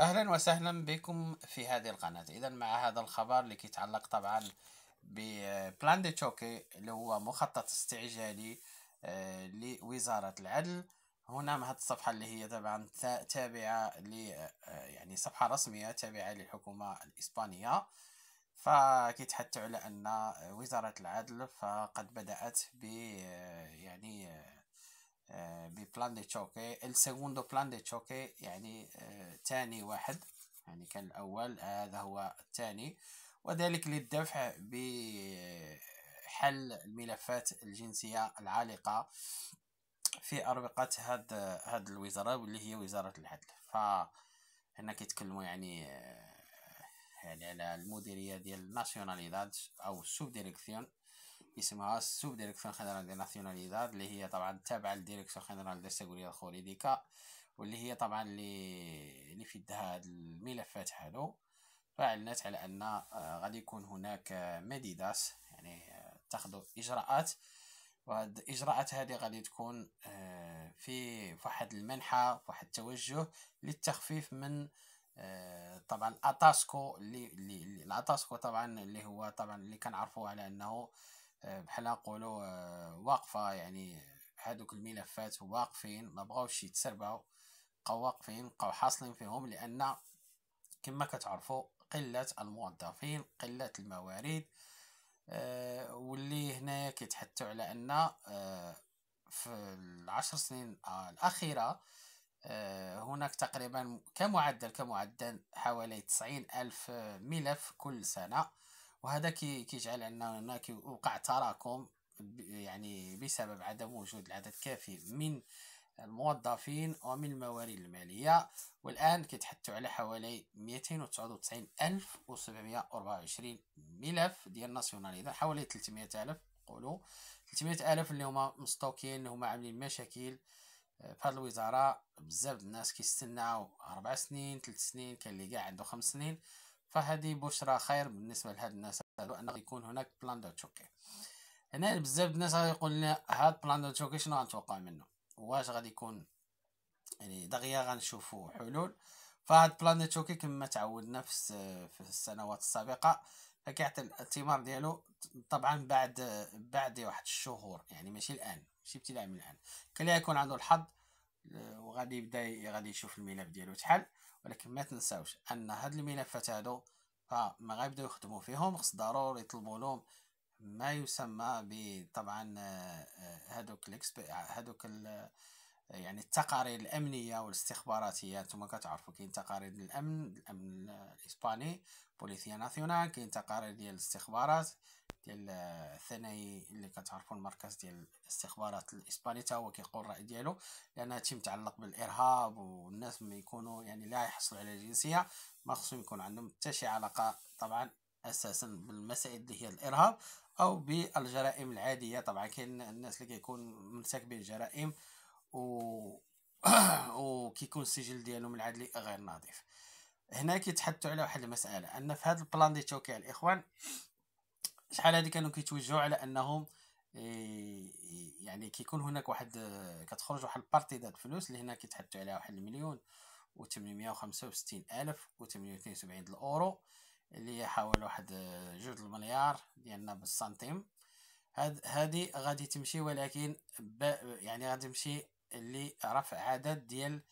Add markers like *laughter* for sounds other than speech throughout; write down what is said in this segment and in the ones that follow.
أهلا وسهلا بكم في هذه القناة إذا مع هذا الخبر اللي كيتعلق طبعا ببلان دي تشوكي اللي هو مخطط استعجالي آه، لوزارة العدل هنا هذه الصفحة اللي هي طبعا تابعة ل آه، يعني صفحة رسمية تابعة للحكومة الإسبانية فكيتحدثوا على أن وزارة العدل فقد بدأت ب آه، يعني ببلان دي تشوكي السيغوندو بلان دي تشوكي يعني ثاني آه، واحد يعني كان الأول آه، هذا هو الثاني وذلك للدفع بحل الملفات الجنسية العالقة في أربقة هاد هاد الوزارة واللي هي وزارة العدل هنا كيتكلموا يعني آه، يعني على المديرية ديال ناسيوناليداد أو السوب ديريكسيون اسمها سوب ديريكسيون جينيرال دي ناسيوناليداد اللي هي طبعا تابعه لديريكسيون جينيرال دي سيكوريا الخوريديكا واللي هي طبعا اللي اللي في يدها هاد الملفات هادو فاعلنت على ان آه، غادي يكون هناك ميديداس يعني آه، تاخذوا اجراءات وهاد الاجراءات هذه غادي تكون آه، في واحد المنحه واحد التوجه للتخفيف من طبعا الاتاسكو اللي, اللي الاتاسكو طبعا اللي هو طبعا اللي كنعرفوه على انه آه، بحال نقولوا آه، واقفه يعني هذوك الملفات واقفين ما بغاوش يتسربوا بقاو واقفين بقاو حاصلين فيهم لان كما كتعرفوا قله الموظفين قله الموارد آه، واللي هنايا كيتحثوا على ان في العشر سنين الاخيره هناك تقريبا كمعدل كمعدل حوالي تسعين ألف ملف كل سنة وهذا كي كيجعل اننا وقع تراكم يعني بسبب عدم وجود العدد كافي من الموظفين ومن الموارد المالية والآن كيتحدثوا على حوالي 299724 ملف ديال الناسيونال إذا حوالي 300 ألف قولوا 300 ألف اللي هما مستوكين اللي هما عاملين مشاكل آه، في هذه الوزارة بزاف الناس كيستناو أربع سنين ثلاث سنين كان اللي كاع عنده خمس سنين فهذه بشرى خير بالنسبه لهاد الناس هادو ان يكون هناك بلان دو تشوكي هنا بزاف الناس يقول لنا هاد بلان دو تشوكي شنو غنتوقع منه واش غادي يكون يعني دغيا غنشوفوا حلول فهاد بلان دو تشوكي كما تعودنا في في السنوات السابقه فكيعطي الثمار ديالو طبعا بعد بعد واحد الشهور يعني ماشي الان ماشي ابتداء من الان كان يكون عنده الحظ آه، وغادي يبدا غادي يشوف الملف ديالو شحال ولكن ما تنساوش ان هاد الملفات هادو فما غيبداو يخدموا فيهم خص ضروري يطلبوا لهم ما يسمى بطبعا آه، آه، هادوك الاكسب هادوك يعني التقارير الامنيه والاستخباراتيه نتوما كتعرفوا كاين تقارير الامن الامن الاسباني بوليسيا ناسيونال كاين تقارير ديال الاستخبارات ديال الثانوي اللي كتعرفوا المركز ديال الاستخبارات الاسباني حتى هو كيقول الراي ديالو لان هادشي متعلق بالارهاب والناس ما يكونوا يعني لا يحصلوا على الجنسيه ما خصهم يكون عندهم حتى شي علاقه طبعا اساسا بالمسائل اللي هي الارهاب او بالجرائم العاديه طبعا كاين الناس اللي كيكون مرتكبين جرائم و *coughs* وكيكون السجل ديالهم العدلي غير نظيف هنا كيتحدثوا على واحد المساله ان في هذا البلان ديال توقيع الاخوان شحال هذه كانوا كيتوجهوا على انهم آه، يعني كيكون هناك واحد آه، كتخرج واحد البارتي ديال الفلوس اللي هنا كيتحدثوا عليها واحد المليون و865 الف و872 الاورو اللي هي حوالي واحد آه، جوج المليار ديالنا بالسنتيم هاد هادي غادي تمشي ولكن يعني غادي تمشي لرفع عدد ديال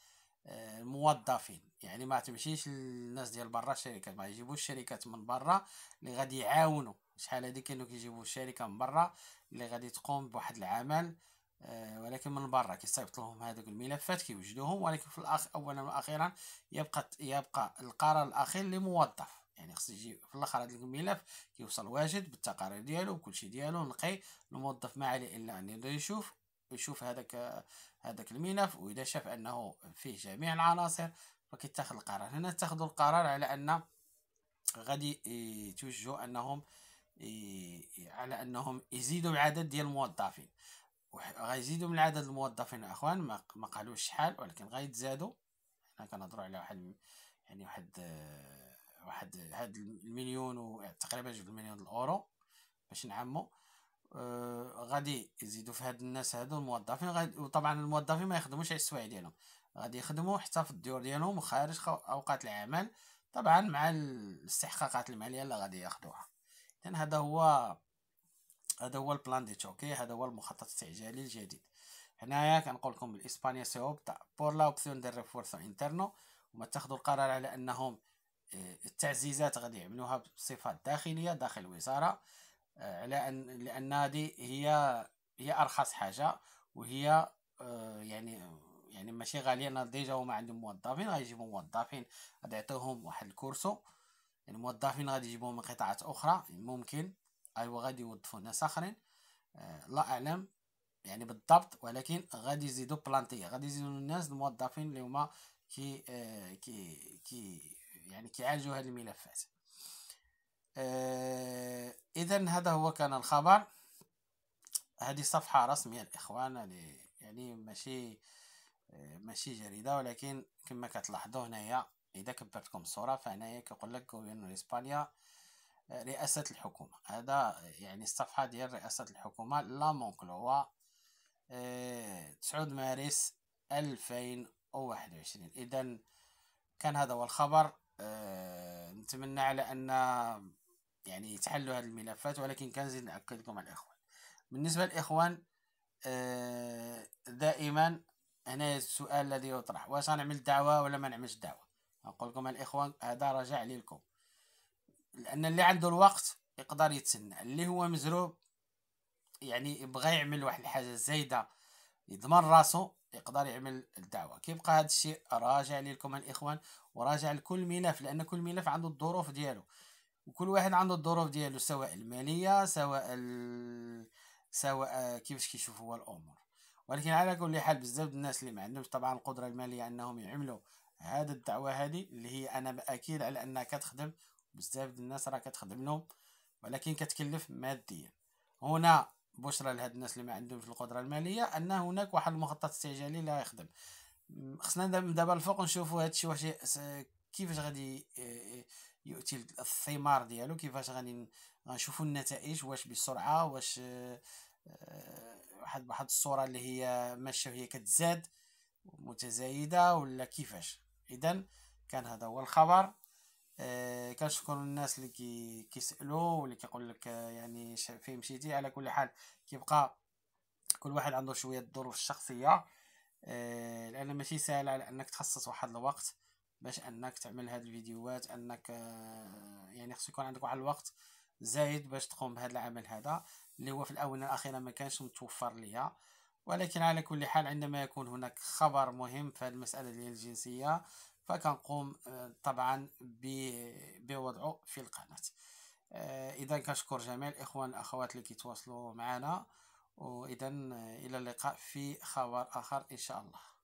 الموظفين يعني ما تمشيش للناس ديال برا الشركات ما يجيبوش الشركات من برا اللي غادي يعاونوا شحال هادي كانوا كيجيبوا شركه من برا اللي غادي تقوم بواحد العمل آه، ولكن من برا كيصيفط لهم هذوك الملفات كيوجدوهم ولكن في الاخ اولا واخيرا يبقى يبقى القرار الاخير لموظف يعني خص يجي في الاخر هذا الملف كيوصل واجد بالتقارير ديالو بكلشي ديالو نقي الموظف ما عليه الا ان يشوف يشوف هذاك هذاك الملف واذا شاف انه فيه جميع العناصر فكيتاخذ القرار هنا تاخذوا القرار على ان غادي يتوجهوا انهم آه إيه، إيه، على انهم يزيدوا العدد ديال الموظفين غيزيدوا من عدد الموظفين اخوان ما قالوش شحال ولكن غيتزادوا حنا كنهضروا على واحد يعني واحد واحد هاد المليون تقريبا جوج مليون الاورو باش نعمو آه غادي يزيدوا في هاد الناس هادو الموظفين وطبعا الموظفين ما يخدموش على السوايع ديالهم غادي يخدموا حتى في الديور ديالهم وخارج اوقات العمل طبعا مع الاستحقاقات الماليه اللي غادي ياخذوها إذن هذا هو هذا هو البلان دي تشوكي هذا هو المخطط الاستعجالي الجديد هنايا كنقول لكم بالاسبانيا سيوبتا بور لا اوبسيون دي ريفورسو انترنو هما تاخذوا القرار على انهم آه، التعزيزات غادي يعملوها بصفه داخليه داخل الوزاره آه، على ان لان هذه هي هي ارخص حاجه وهي آه، يعني يعني ماشي غاليه انا ديجا هما عندهم موظفين غيجيبوا موظفين غادي يعطيوهم واحد الكورسو الموظفين يعني غادي يجيبوهم من قطاعات اخرى ممكن ايوا غادي يوظفوا ناس اخرين آه لا اعلم يعني بالضبط ولكن غادي يزيدوا بلانتي غادي يزيدوا الناس الموظفين اللي هما كي آه كي كي يعني كيعالجوا هذه الملفات آه اذا هذا هو كان الخبر هذه صفحه رسميه الاخوان يعني،, يعني ماشي آه، ماشي جريده ولكن كما كتلاحظوا هنايا اذا يعني كبرتكم إيه لكم الصوره فهنايا كيقول لك غوفيرنو اسبانيا رئاسه الحكومه هذا يعني الصفحه ديال رئاسه الحكومه لا مونكلوا آه، 9 مارس 2021 اذا كان هذا هو الخبر آه، نتمنى على ان يعني يتحلوا هذه الملفات ولكن كنزيد ناكد لكم الاخوان بالنسبه للاخوان آه، دائما هنا السؤال الذي يطرح واش غنعمل دعوه ولا ما نعملش دعوه نقول لكم الاخوان هذا رجع لكم لان اللي عنده الوقت يقدر يتسنى اللي هو مزروب يعني يبغى يعمل واحد الحاجه زايده يضمن راسو يقدر يعمل الدعوه كيبقى هذا الشيء راجع لكم الاخوان وراجع لكل ملف لان كل ملف عنده الظروف ديالو وكل واحد عنده الظروف ديالو سواء الماليه سواء ال... سواء كيفاش كيشوف هو الامور ولكن على كل حال بزاف الناس اللي ما عندهمش طبعا القدره الماليه انهم يعملوا هذا الدعوه هذه اللي هي انا اكيد على انها كتخدم بزاف ديال الناس راه كتخدم لهم ولكن كتكلف ماديا هنا بشرى لهاد الناس اللي ما في القدره الماليه ان هناك واحد المخطط استعجالي لا يخدم خصنا دابا الفوق نشوفوا الشيء واش كيفاش غادي آه، آه، يؤتي الثمار ديالو كيفاش غادي نشوفوا النتائج واش بسرعه واش آه، واحد واحد الصوره اللي هي ماشيه هي كتزاد متزايده ولا كيفاش اذا كان هذا هو الخبر آه، كنشكر الناس اللي كي كيسالوا واللي كيقول لك آه، يعني فين مشيتي على كل حال كيبقى كل واحد عنده شويه الظروف الشخصيه آه، لان ماشي سهل على انك تخصص واحد الوقت باش انك تعمل هاد الفيديوهات انك يعني خصو يكون عندك واحد الوقت زايد باش تقوم بهذا العمل هذا اللي هو في الاونه الاخيره ما كانش متوفر ليا ولكن على كل حال عندما يكون هناك خبر مهم في المسألة ديال الجنسية فكنقوم آه، طبعا بوضعه في القناة آه، إذا كنشكر جميع الإخوان الأخوات اللي كيتواصلوا معنا وإذا آه، إلى اللقاء في خبر آخر إن شاء الله